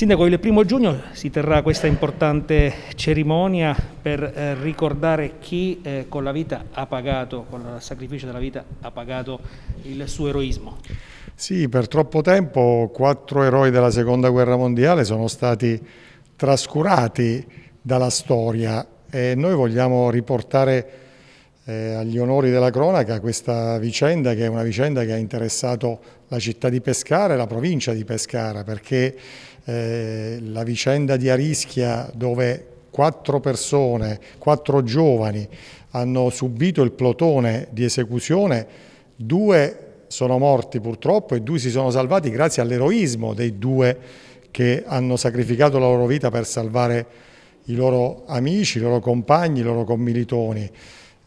Sindaco, il primo giugno si terrà questa importante cerimonia per eh, ricordare chi eh, con la vita ha pagato, con il sacrificio della vita ha pagato il suo eroismo. Sì, per troppo tempo quattro eroi della seconda guerra mondiale sono stati trascurati dalla storia e noi vogliamo riportare eh, agli onori della cronaca questa vicenda che è una vicenda che ha interessato la città di Pescara e la provincia di Pescara perché eh, la vicenda di Arischia dove quattro persone, quattro giovani hanno subito il plotone di esecuzione, due sono morti purtroppo e due si sono salvati grazie all'eroismo dei due che hanno sacrificato la loro vita per salvare i loro amici, i loro compagni, i loro commilitoni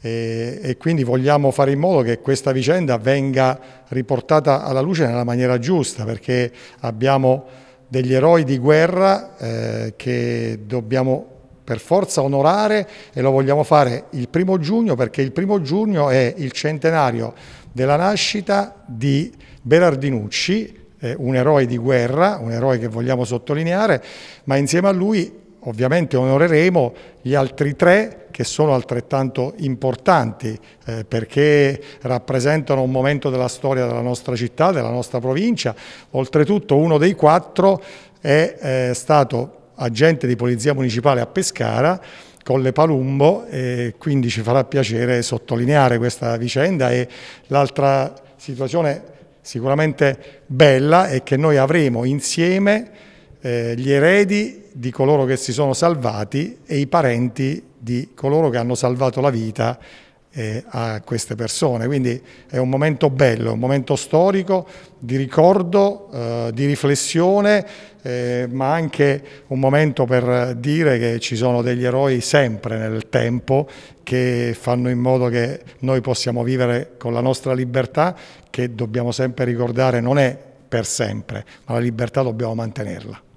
e, e, quindi vogliamo fare in modo che questa vicenda venga riportata alla luce nella maniera giusta perché abbiamo degli eroi di guerra eh, che dobbiamo per forza onorare e lo vogliamo fare il primo giugno perché il primo giugno è il centenario della nascita di Berardinucci, eh, un eroe di guerra, un eroe che vogliamo sottolineare, ma insieme a lui ovviamente onoreremo gli altri tre che sono altrettanto importanti eh, perché rappresentano un momento della storia della nostra città, della nostra provincia. Oltretutto uno dei quattro è eh, stato agente di polizia municipale a Pescara con le Palumbo e quindi ci farà piacere sottolineare questa vicenda e l'altra situazione sicuramente bella è che noi avremo insieme eh, gli eredi di coloro che si sono salvati e i parenti di coloro che hanno salvato la vita eh, a queste persone. Quindi è un momento bello, un momento storico di ricordo, eh, di riflessione, eh, ma anche un momento per dire che ci sono degli eroi sempre nel tempo che fanno in modo che noi possiamo vivere con la nostra libertà, che dobbiamo sempre ricordare non è per sempre, ma la libertà dobbiamo mantenerla.